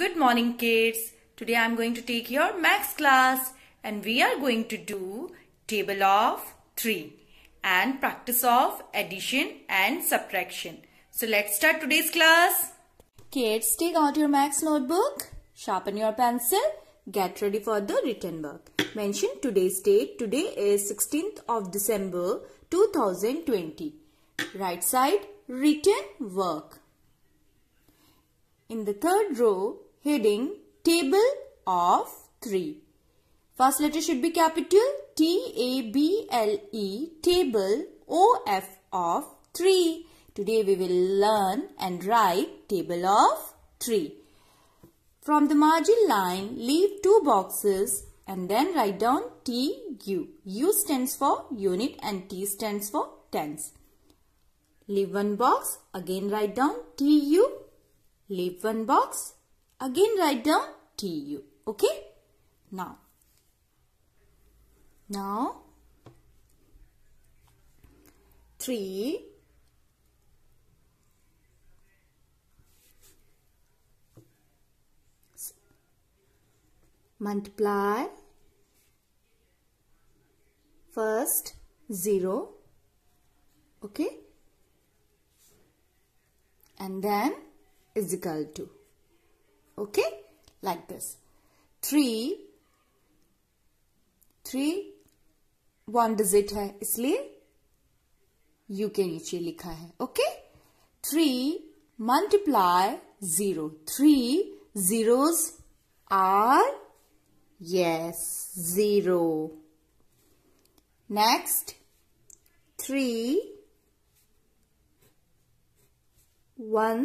Good morning kids. Today I am going to take your max class and we are going to do table of 3 and practice of addition and subtraction. So let's start today's class. Kids take out your max notebook, sharpen your pencil, get ready for the written work. Mention today's date. Today is 16th of December 2020. Right side written work. In the third row, heading Table of 3. First letter should be capital T-A-B-L-E, table O-F of 3. Today we will learn and write table of 3. From the margin line, leave two boxes and then write down TU. U stands for unit and T stands for tens. Leave one box, again write down TU leave one box. Again write down TU. Okay? Now. Now. 3 multiply first 0 okay and then is equal to. Okay? Like this. 3, 3 one digit है इसलिए U के नीचे लिखा है okay three multiply zero three zeros are yes zero next three one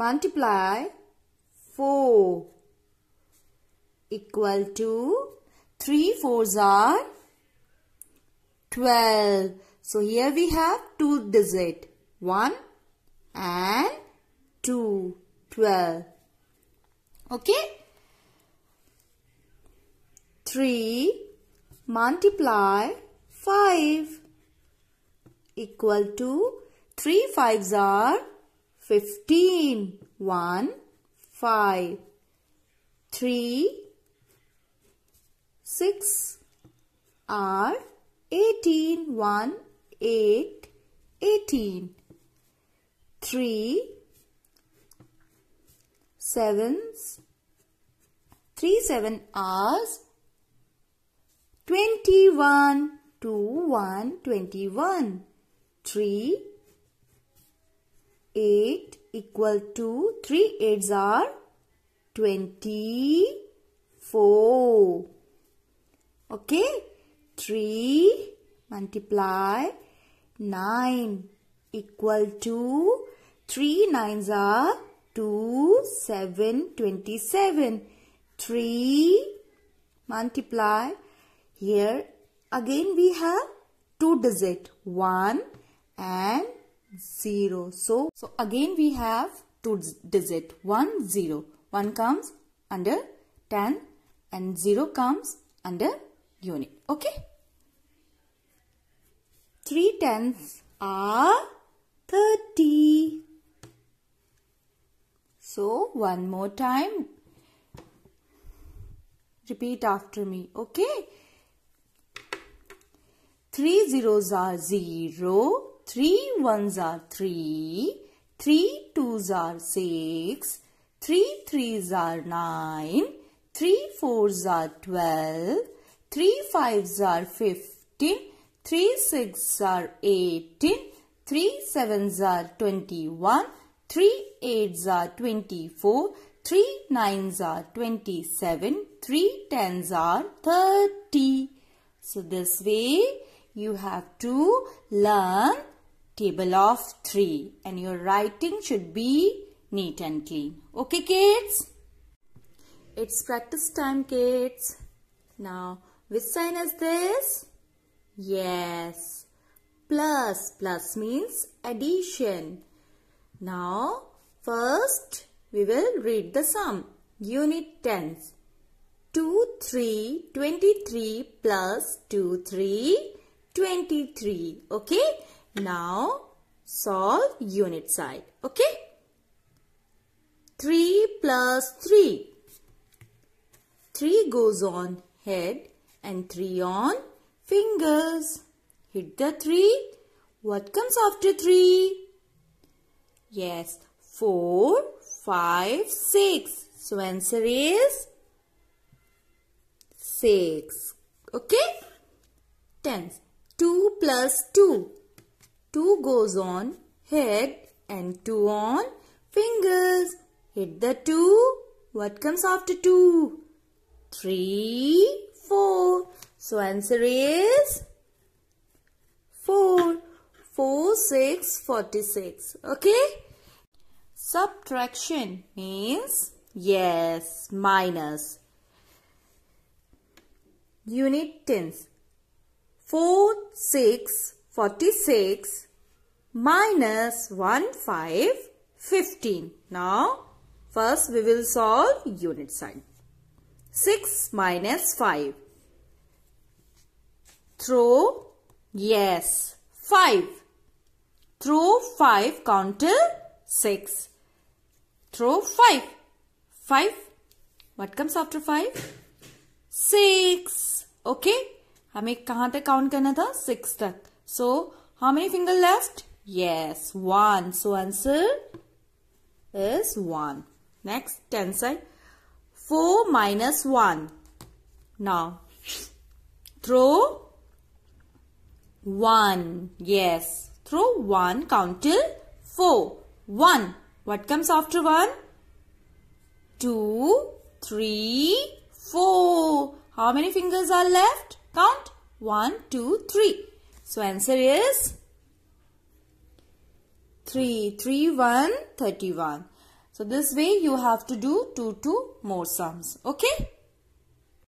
multiply 4 equal to 3 fours are 12. So here we have two digit 1 and 2 12. Okay. 3 multiply 5 equal to 3 fives are fifteen. One, 6 are eighteen. One, 8 18 sevens, three seven hours, twenty one, two one, twenty one, three 8 equal to 3 eights are 24. Okay. 3 multiply 9 equal to 3 nines are 2, 7, 27. 3 multiply here again we have two digit 1 and 0. So, so again we have two digit 1, 0. 1 comes under 10 and 0 comes under unit. Okay. 3 tenths are 30. So, one more time. Repeat after me. Okay. Three zeros are zero. Three ones are three, three twos are six, three threes are nine, three fours are twelve, three fives are fifteen, three sixes are eighteen, three sevens are twenty-one, three eights are twenty-four, three nines are twenty-seven, three tens are thirty. So this way you have to learn table of 3 and your writing should be neat and clean. Okay kids? It's practice time kids. Now which sign is this? Yes. Plus. Plus means addition. Now first we will read the sum. Unit 10. 2, 3, 23 plus 2, 3, 23. Okay. Now solve unit side. Okay? 3 plus 3. 3 goes on head and 3 on fingers. Hit the 3. What comes after 3? Yes, 4, 5, 6. So answer is 6. Okay? 10. 2 plus 2. 2 goes on head and 2 on fingers. Hit the 2. What comes after 2? 3, 4. So answer is 4. 4, 6, 46. Okay? Subtraction means yes, minus. Unit tens. 4, 6, 46 minus 1, 5, 15. Now, first we will solve unit sign. 6 minus 5. Throw, yes, 5. Throw 5, count till 6. Throw 5. 5. What comes after 5? 6. okay? हमें कहाँ तक count करना था six. तक so, how many fingers left? Yes, 1. So, answer is 1. Next, 10 side. 4 minus 1. Now, throw 1. Yes, throw 1. Count till 4. 1. What comes after 1? 2, 3, 4. How many fingers are left? Count 1, 2, 3. So answer is 3, 3, 1, 31. So this way you have to do 2, 2 more sums. Okay.